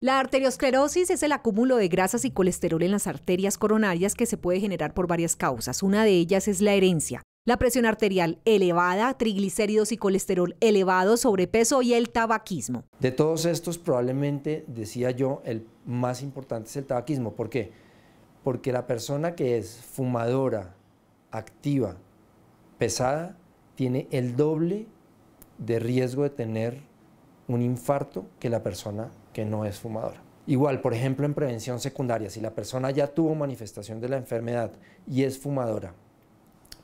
La arteriosclerosis es el acúmulo de grasas y colesterol en las arterias coronarias que se puede generar por varias causas. Una de ellas es la herencia, la presión arterial elevada, triglicéridos y colesterol elevado, sobrepeso y el tabaquismo. De todos estos, probablemente, decía yo, el más importante es el tabaquismo. ¿Por qué? Porque la persona que es fumadora, activa, pesada, tiene el doble de riesgo de tener un infarto que la persona que no es fumadora. Igual, por ejemplo, en prevención secundaria, si la persona ya tuvo manifestación de la enfermedad y es fumadora,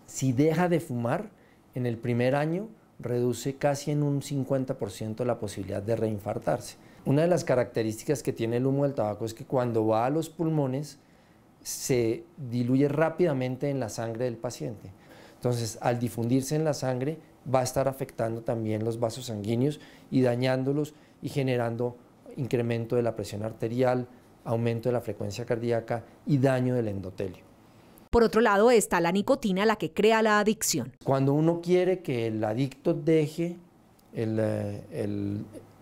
si deja de fumar, en el primer año reduce casi en un 50% la posibilidad de reinfartarse. Una de las características que tiene el humo del tabaco es que cuando va a los pulmones se diluye rápidamente en la sangre del paciente. Entonces, al difundirse en la sangre, va a estar afectando también los vasos sanguíneos y dañándolos y generando incremento de la presión arterial, aumento de la frecuencia cardíaca y daño del endotelio. Por otro lado está la nicotina, la que crea la adicción. Cuando uno quiere que el adicto deje eh,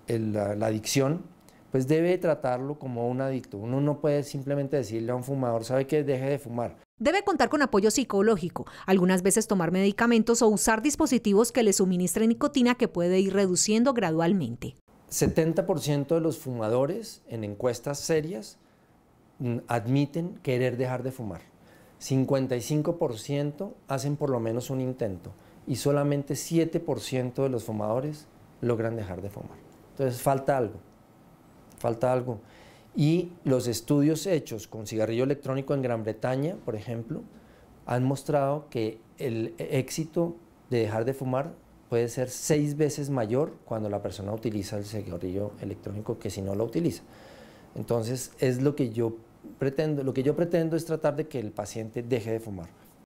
la adicción, pues debe tratarlo como un adicto. Uno no puede simplemente decirle a un fumador, sabe que deje de fumar. Debe contar con apoyo psicológico, algunas veces tomar medicamentos o usar dispositivos que le suministren nicotina que puede ir reduciendo gradualmente. 70% de los fumadores en encuestas serias mm, admiten querer dejar de fumar. 55% hacen por lo menos un intento y solamente 7% de los fumadores logran dejar de fumar. Entonces falta algo falta algo. Y los estudios hechos con cigarrillo electrónico en Gran Bretaña, por ejemplo, han mostrado que el éxito de dejar de fumar puede ser seis veces mayor cuando la persona utiliza el cigarrillo electrónico que si no lo utiliza. Entonces es lo que yo pretendo, lo que yo pretendo es tratar de que el paciente deje de fumar.